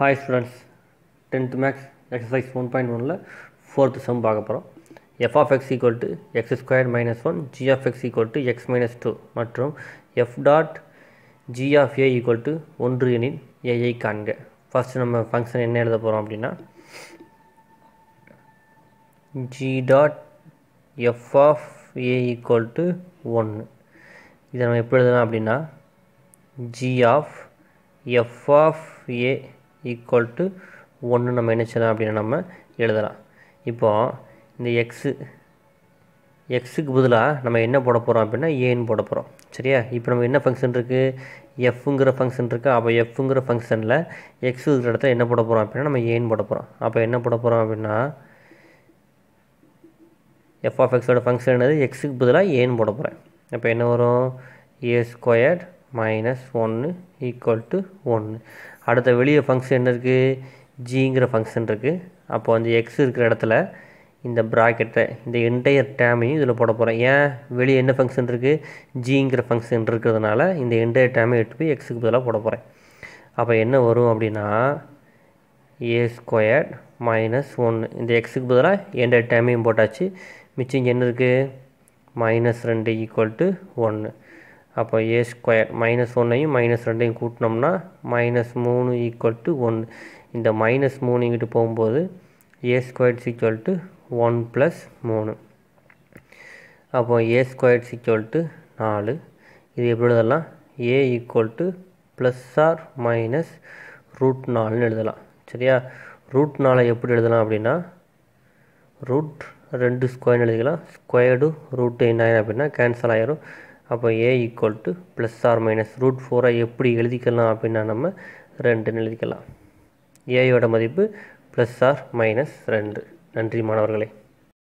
hi students tenth maths exercise one point ஒனில் fourth sum பார்க்க போகிறோம் F of X equal to X square minus one G of X equal to X minus two மற்றும் F dot G of A equal to ஒன்று எனின் AI காண்க first நம்ம function என்ன எழுத போகிறோம் அப்படின்னா G dot F of A equal to ஒன்று இதை நம்ம எப்படி எழுதலாம் அப்படின்னா G of F of A equal to ஒன்று நம்ம நினச்சிடலாம் அப்படின்னு நம்ம எழுதலாம் இப்போது இந்த எக்ஸு எக்ஸுக்கு பதிலாக நம்ம என்ன போட போகிறோம் அப்படின்னா ஏன்னு போட போகிறோம் சரியா இப்போ நம்ம என்ன ஃபங்க்ஷன் இருக்குது எஃப்ங்கிற ஃபங்க்ஷன் இருக்குது அப்போ எஃப்ங்கிற ஃபங்க்ஷனில் எக்ஸ் இருக்கிற இடத்துல என்ன போட போகிறோம் அப்படின்னா நம்ம ஏன்னு போட போகிறோம் அப்போ என்ன போட போகிறோம் அப்படின்னா எஃப் ஆஃப் எக்ஸோட ஃபங்க்ஷன் எக்ஸுக்கு பதிலாக ஏன்னு போட போகிறேன் அப்போ என்ன வரும் ஏ ஸ்கொயர்ட் மைனஸ் ஒன்று ஈக்குவல் டு ஒன்று அடுத்த வெளியே ஃபங்க்ஷன் என்ன இருக்குது ஜிங்கிற ஃபங்க்ஷன் இருக்குது அப்போ வந்து எக்ஸ் இருக்கிற இடத்துல இந்த ப்ராக்கெட்டை இந்த என்டையர் டேமையும் இதில் போட போகிறேன் ஏன் வெளியே என்ன ஃபங்க்ஷன் இருக்குது ஜிங்கிற ஃபங்க்ஷன் இருக்கிறதுனால இந்த என்டையர் டேமை எடுத்து போய் எக்ஸுக்கு பதிலாக போட போகிறேன் அப்போ என்ன வரும் அப்படின்னா ஏ ஸ்கொயர்ட் மைனஸ் ஒன்று இந்த எக்ஸுக்கு பதிலாக என்டையர் டேமையும் போட்டாச்சு மிச்சம் இங்கே என்ன இருக்குது மைனஸ் ரெண்டு ஈக்குவல் டு ஒன்று அப்போ ஏ ஸ்கொயர் மைனஸ் ஒன்றையும் மைனஸ் ரெண்டையும் கூட்டினோம்னா மைனஸ் மூணு ஈக்குவல் டு ஒன் இந்த மைனஸ் மூணு இங்கிட்டு போகும்போது A square equal to one plus மூணு அப்போ ஏ ஸ்கொயர் ஈக்குவல் டு நாலு இது எப்படி எழுதலாம் A equal to plus or minus root நாலுன்னு எழுதலாம் சரியா ரூட் நாலை எப்படி எழுதலாம் அப்படின்னா ரூட் ரெண்டு ஸ்கொயர்னு எழுதிக்கலாம் ஸ்கொயர்டு ரூட்டு என்ன ஆயிரும் அப்படின்னா கேன்சல் ஆயிரும் அப்போ A equal to plus or minus root ஃபோரை எப்படி எழுதிக்கலாம் அப்படின்னா நம்ம ரெண்டுன்னு எழுதிக்கலாம் ஏயோட மதிப்பு ப்ளஸ் ஆர் மைனஸ் ரெண்டு நன்றி மாணவர்களே